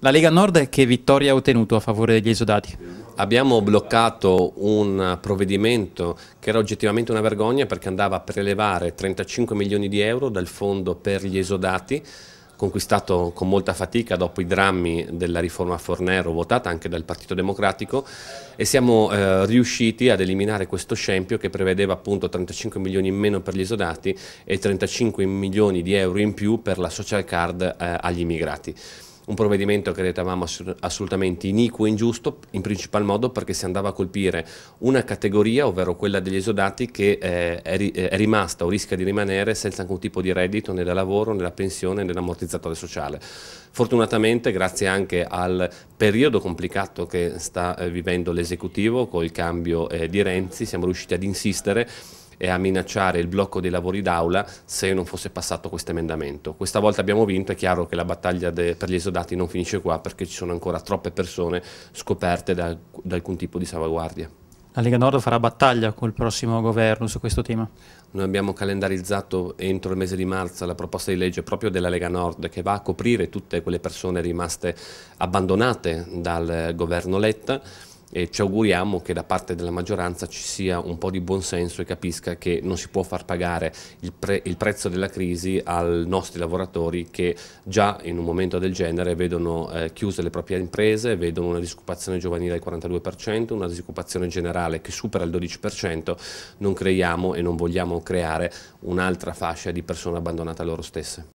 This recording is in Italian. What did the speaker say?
La Lega Nord che vittoria ha ottenuto a favore degli esodati? Abbiamo bloccato un provvedimento che era oggettivamente una vergogna perché andava a prelevare 35 milioni di euro dal fondo per gli esodati conquistato con molta fatica dopo i drammi della riforma Fornero votata anche dal Partito Democratico e siamo eh, riusciti ad eliminare questo scempio che prevedeva appunto 35 milioni in meno per gli esodati e 35 milioni di euro in più per la social card eh, agli immigrati un provvedimento che ritenevamo assolutamente iniquo e ingiusto, in principal modo perché si andava a colpire una categoria, ovvero quella degli esodati, che eh, è, ri eh, è, rimasta o rischia di rimanere senza alcun tipo di reddito né da lavoro, né da pensione, né da ammortizzatore sociale. Fortunatamente, grazie anche al periodo complicato che sta eh, vivendo l'esecutivo col cambio eh, di Renzi, siamo riusciti ad insistere e a minacciare il blocco dei lavori d'aula se non fosse passato questo emendamento. Questa volta abbiamo vinto, è chiaro che la battaglia per gli esodati non finisce qua perché ci sono ancora troppe persone scoperte da, da alcun tipo di salvaguardia. La Lega Nord farà battaglia col prossimo governo su questo tema? Noi abbiamo calendarizzato entro il mese di marzo la proposta di legge proprio della Lega Nord che va a coprire tutte quelle persone rimaste abbandonate dal governo Letta e ci auguriamo che da parte della maggioranza ci sia un po' di buonsenso e capisca che non si può far pagare il, pre il prezzo della crisi ai nostri lavoratori che già in un momento del genere vedono eh, chiuse le proprie imprese, vedono una disoccupazione giovanile al 42%, una disoccupazione generale che supera il 12%, non creiamo e non vogliamo creare un'altra fascia di persone abbandonate a loro stesse.